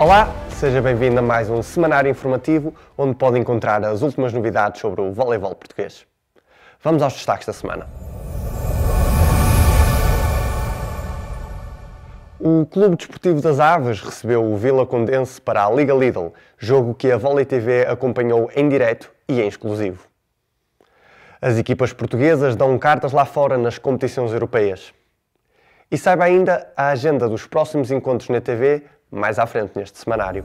Olá, seja bem-vindo a mais um semanário informativo onde pode encontrar as últimas novidades sobre o voleibol português. Vamos aos destaques da semana. O Clube Desportivo das Aves recebeu o Vila Condense para a Liga Lidl, jogo que a Volley TV acompanhou em direto e em exclusivo. As equipas portuguesas dão cartas lá fora nas competições europeias. E saiba ainda a agenda dos próximos encontros na TV mais à frente neste semanário.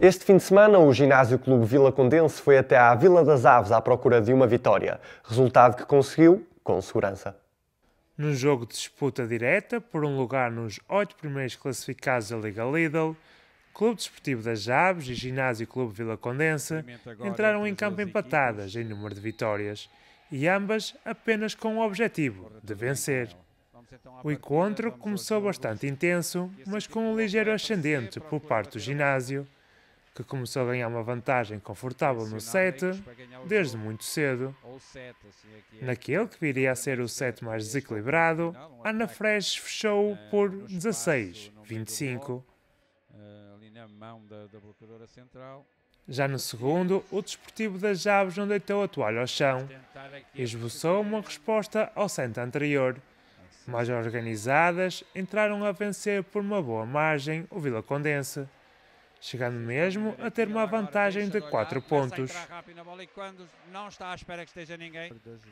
Este fim de semana, o Ginásio Clube Vila Condense foi até à Vila das Aves à procura de uma vitória, resultado que conseguiu com segurança. Num jogo de disputa direta por um lugar nos oito primeiros classificados da Liga Lidl, Clube Desportivo das Aves e Ginásio Clube Vila Condense entraram em campo empatadas em número de vitórias e ambas apenas com o objetivo de vencer. Então o encontro começou bastante intenso, mas com um ligeiro ascendente por parte do ginásio, que começou a ganhar uma vantagem confortável no set desde muito cedo. Assim é é. Naquele que viria a ser o set mais é desequilibrado, Ana Fresh fechou eh, por 16-25. Eh, Já no segundo, o Desportivo das Javes não deitou a toalha ao chão e esboçou uma resposta ao set anterior mais organizadas, entraram a vencer por uma boa margem o Vila Condense, chegando mesmo a ter uma vantagem de 4 pontos.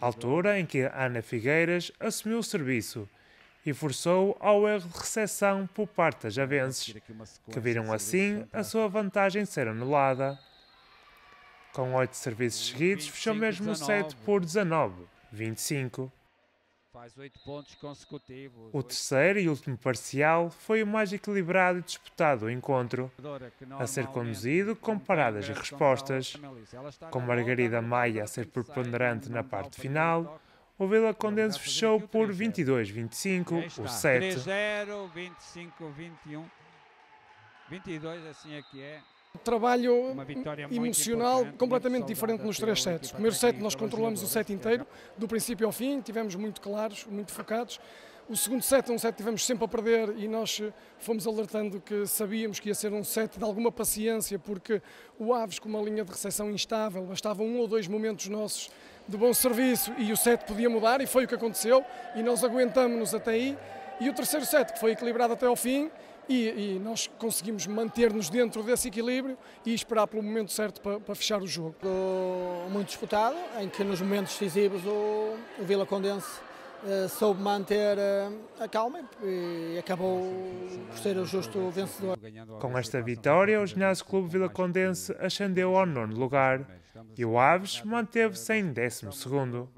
Altura em que Ana Figueiras assumiu o serviço e forçou ao erro de recepção por parte das Avenses, que viram assim a sua vantagem ser anulada. Com oito serviços seguidos, fechou mesmo o set por 19, 25. Faz oito pontos consecutivos. O terceiro e último parcial foi o mais equilibrado e disputado encontro, a ser conduzido com paradas e respostas, com Margarida Maia a ser preponderante na parte final. O Vila Condense fechou por 22-25, o 7. 3-0, 25-21. 22, assim é que é trabalho emocional completamente diferente nos três sets. O primeiro set nós controlamos o set inteiro, do princípio ao fim, tivemos muito claros, muito focados. O segundo set é um set que tivemos sempre a perder e nós eh, fomos alertando que sabíamos que ia ser um set de alguma paciência, porque o Aves, com uma linha de recepção instável, bastava um ou dois momentos nossos de bom serviço e o set podia mudar, e foi o que aconteceu, e nós aguentamos-nos até aí. E o terceiro set, que foi equilibrado até ao fim, e, e nós conseguimos manter-nos dentro desse equilíbrio e esperar pelo momento certo para, para fechar o jogo. Muito disputado, em que nos momentos decisivos o, o Vila Condense eh, soube manter eh, a calma e acabou por ser o justo vencedor. Com esta vitória, o Ginásio Clube Vila Condense ascendeu ao nono lugar e o Aves manteve-se em décimo segundo.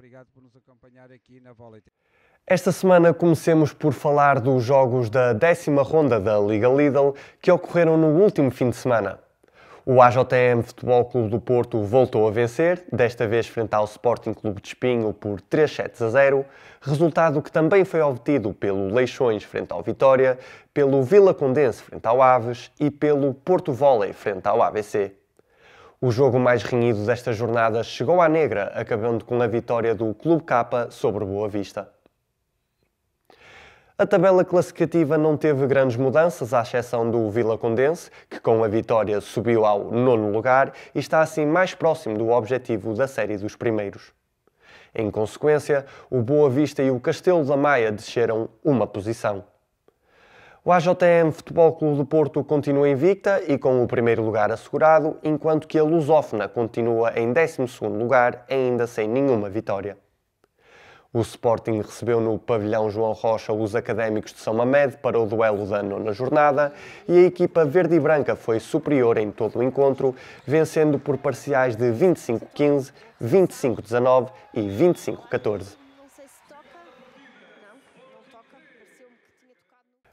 Esta semana comecemos por falar dos jogos da décima ronda da Liga Lidl que ocorreram no último fim de semana. O AJM Futebol Clube do Porto voltou a vencer, desta vez frente ao Sporting Clube de Espinho por 3 sets a 0, resultado que também foi obtido pelo Leixões frente ao Vitória, pelo Vila Condense frente ao Aves e pelo Porto Volley frente ao ABC. O jogo mais renhido desta jornada chegou à negra, acabando com a vitória do Clube K sobre Boa Vista. A tabela classificativa não teve grandes mudanças, à exceção do Vila Condense, que com a vitória subiu ao nono lugar e está assim mais próximo do objetivo da série dos primeiros. Em consequência, o Boa Vista e o Castelo da Maia desceram uma posição. O AJM Futebol Clube do Porto continua invicta e com o primeiro lugar assegurado, enquanto que a Lusófona continua em 12º lugar, ainda sem nenhuma vitória. O Sporting recebeu no pavilhão João Rocha os académicos de São Mamed para o duelo da nona jornada e a equipa verde e branca foi superior em todo o encontro, vencendo por parciais de 25-15, 25-19 e 25-14.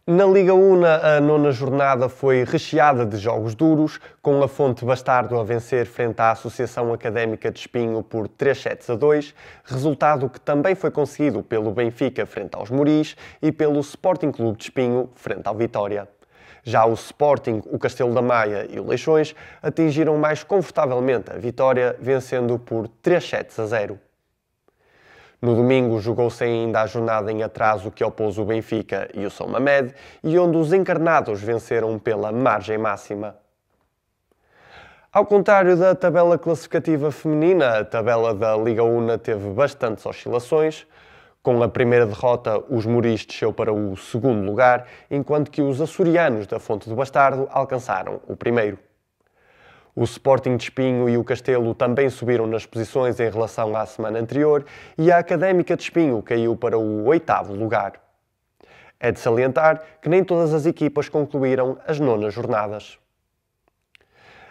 Na Liga 1 a nona jornada foi recheada de jogos duros, com a Fonte Bastardo a vencer frente à Associação Académica de Espinho por 3 sets a 2, resultado que também foi conseguido pelo Benfica frente aos Moris e pelo Sporting Clube de Espinho frente ao Vitória. Já o Sporting, o Castelo da Maia e o Leixões atingiram mais confortavelmente a vitória, vencendo por 3 sets a 0. No domingo jogou-se ainda a jornada em atraso que opôs o Benfica e o São Mamed e onde os encarnados venceram pela margem máxima. Ao contrário da tabela classificativa feminina, a tabela da Liga Una teve bastantes oscilações. Com a primeira derrota, os Muris desceu para o segundo lugar, enquanto que os açorianos da Fonte do Bastardo alcançaram o primeiro. O Sporting de Espinho e o Castelo também subiram nas posições em relação à semana anterior e a Académica de Espinho caiu para o oitavo lugar. É de salientar que nem todas as equipas concluíram as nonas jornadas.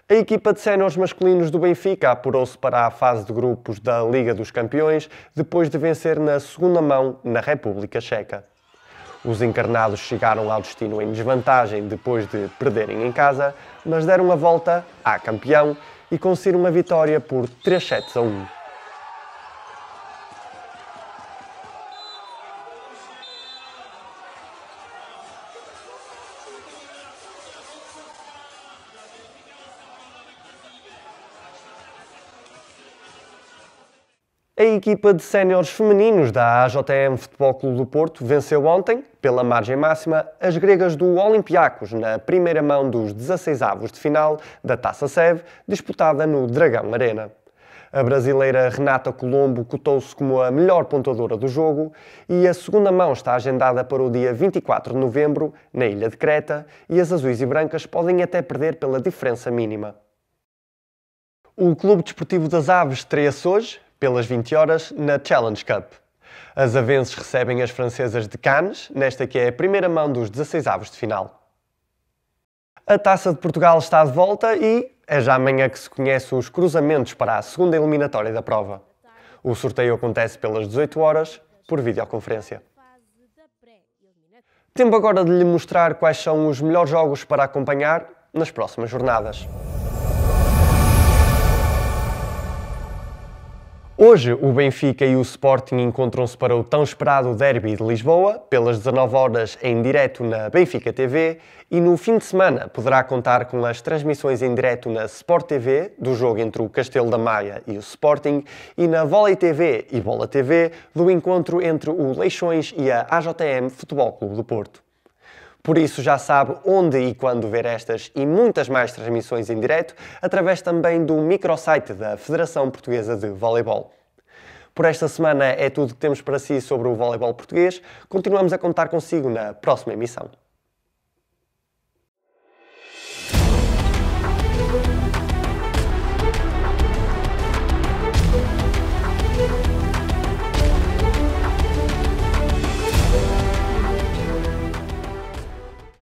A equipa de séniores masculinos do Benfica apurou-se para a fase de grupos da Liga dos Campeões depois de vencer na segunda mão na República Checa. Os encarnados chegaram ao destino em desvantagem depois de perderem em casa, mas deram a volta à campeão e conseguiram uma vitória por 3 sets a 1. A equipa de séniores femininos da AJM Futebol Clube do Porto venceu ontem, pela margem máxima, as gregas do Olympiacos na primeira mão dos 16 avos de final da Taça Seve, disputada no Dragão Arena. A brasileira Renata Colombo cotou-se como a melhor pontadora do jogo e a segunda mão está agendada para o dia 24 de novembro, na Ilha de Creta, e as azuis e brancas podem até perder pela diferença mínima. O Clube Desportivo das Aves estreia-se hoje pelas 20 horas na Challenge Cup. As avenses recebem as francesas de Cannes, nesta que é a primeira mão dos 16 avos de final. A Taça de Portugal está de volta e é já amanhã que se conhecem os cruzamentos para a segunda eliminatória da prova. O sorteio acontece pelas 18 horas por videoconferência. Tempo agora de lhe mostrar quais são os melhores jogos para acompanhar nas próximas jornadas. Hoje, o Benfica e o Sporting encontram-se para o tão esperado Derby de Lisboa, pelas 19 horas em direto na Benfica TV, e no fim de semana poderá contar com as transmissões em direto na Sport TV do jogo entre o Castelo da Maia e o Sporting e na Volley TV e Bola TV do encontro entre o Leixões e a AJM Futebol Clube do Porto. Por isso já sabe onde e quando ver estas e muitas mais transmissões em direto, através também do microsite da Federação Portuguesa de Voleibol. Por esta semana é tudo que temos para si sobre o voleibol português. Continuamos a contar consigo na próxima emissão.